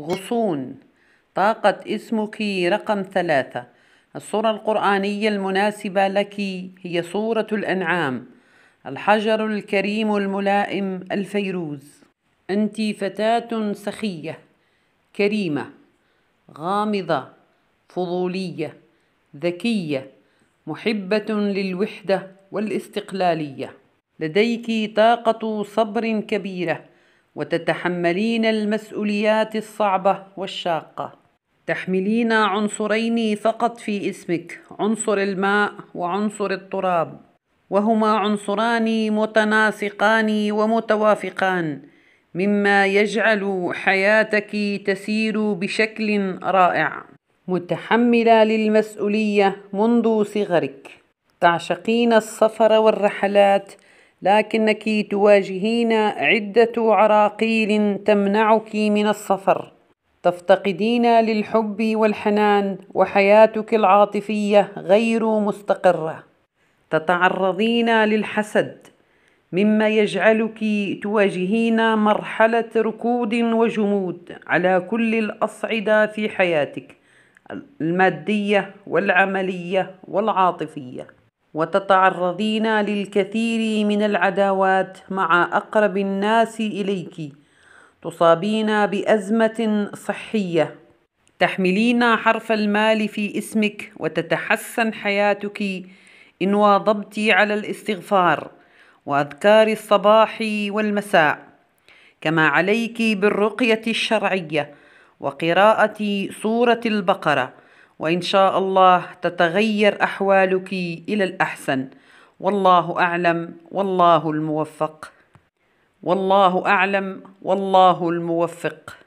غصون طاقة اسمك رقم ثلاثة الصورة القرآنية المناسبة لك هي صورة الأنعام الحجر الكريم الملائم الفيروز أنت فتاة سخية كريمة غامضة فضولية ذكية محبة للوحدة والاستقلالية لديك طاقة صبر كبيرة وتتحملين المسؤوليات الصعبة والشاقة تحملين عنصرين فقط في اسمك عنصر الماء وعنصر التراب وهما عنصران متناسقان ومتوافقان مما يجعل حياتك تسير بشكل رائع متحمله للمسؤوليه منذ صغرك تعشقين السفر والرحلات لكنك تواجهين عدة عراقيل تمنعك من السفر تفتقدين للحب والحنان وحياتك العاطفية غير مستقرة تتعرضين للحسد مما يجعلك تواجهين مرحلة ركود وجمود على كل الأصعدة في حياتك المادية والعملية والعاطفية وتتعرضين للكثير من العداوات مع أقرب الناس إليك تصابين بأزمة صحية تحملين حرف المال في اسمك وتتحسن حياتك إن واظبت على الاستغفار وأذكار الصباح والمساء كما عليك بالرقية الشرعية وقراءة سورة البقرة وان شاء الله تتغير احوالك الى الاحسن والله اعلم والله الموفق والله اعلم والله الموفق